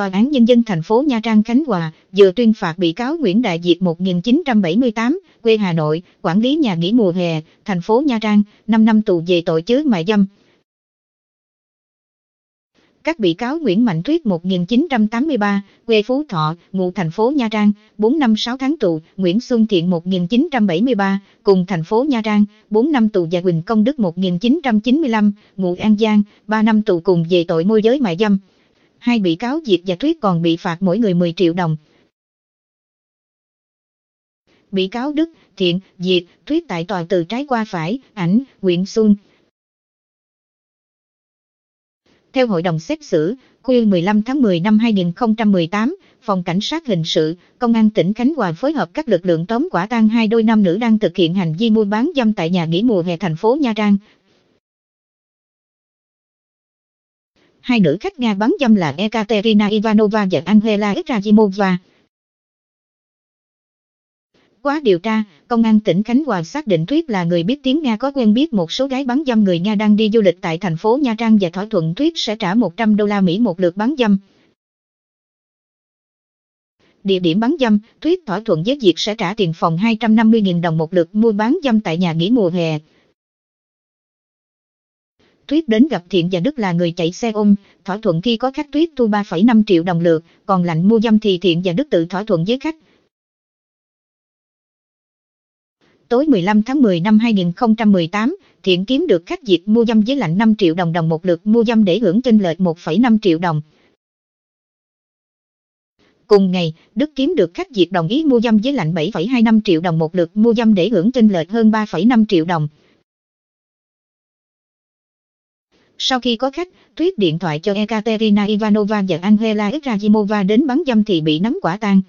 Tòa án Nhân dân thành phố Nha Trang Khánh Hòa vừa tuyên phạt bị cáo Nguyễn Đại Diệt 1978, quê Hà Nội, quản lý nhà nghỉ mùa hè, thành phố Nha Trang, 5 năm tù về tội chứa mại dâm. Các bị cáo Nguyễn Mạnh Thuyết 1983, quê Phú Thọ, ngụ thành phố Nha Trang, 4 năm 6 tháng tù, Nguyễn Xuân Thiện 1973, cùng thành phố Nha Trang, 4 năm tù và Quỳnh Công Đức 1995, ngụ An Giang, 3 năm tù cùng về tội môi giới mại dâm hai bị cáo Diệp và Tuyết còn bị phạt mỗi người 10 triệu đồng. Bị cáo Đức, Thiện, Diệp, Tuyết tại tòa từ trái qua phải, ảnh, Nguyễn Xuân. Theo hội đồng xét xử, khuya 15 tháng 10 năm 2018, Phòng Cảnh sát Hình sự, Công an tỉnh Khánh Hòa phối hợp các lực lượng tóm quả tang hai đôi nam nữ đang thực hiện hành vi mua bán dâm tại nhà nghỉ mùa hè thành phố Nha Trang, hai nữ khách Nga bắn dâm là Ekaterina Ivanova và Angela Ikrajimova. Quá điều tra, Công an tỉnh Khánh Hòa xác định Tuyết là người biết tiếng Nga có quen biết một số gái bắn dâm người Nga đang đi du lịch tại thành phố Nha Trang và thỏa thuận Tuyết sẽ trả 100 đô la Mỹ một lượt bắn dâm. Địa điểm bắn dâm, Tuyết thỏa thuận với việc sẽ trả tiền phòng 250.000 đồng một lượt mua bán dâm tại nhà nghỉ mùa hè. Tuyết đến gặp Thiện và Đức là người chạy xe ôm, thỏa thuận khi có khách Tuyết thu 3,5 triệu đồng lượt, còn lạnh mua dâm thì Thiện và Đức tự thỏa thuận với khách. Tối 15 tháng 10 năm 2018, Thiện kiếm được khách diệt mua dâm với lạnh 5 triệu đồng đồng một lượt mua dâm để hưởng trên lợi 1,5 triệu đồng. Cùng ngày, Đức kiếm được khách diệt đồng ý mua dâm với lạnh 7,25 triệu đồng một lượt mua dâm để hưởng trên lợi hơn 3,5 triệu đồng. Sau khi có khách, Tuyết điện thoại cho Ekaterina Ivanova và Angela Ibrahimova đến bắn dâm thì bị nắm quả tang.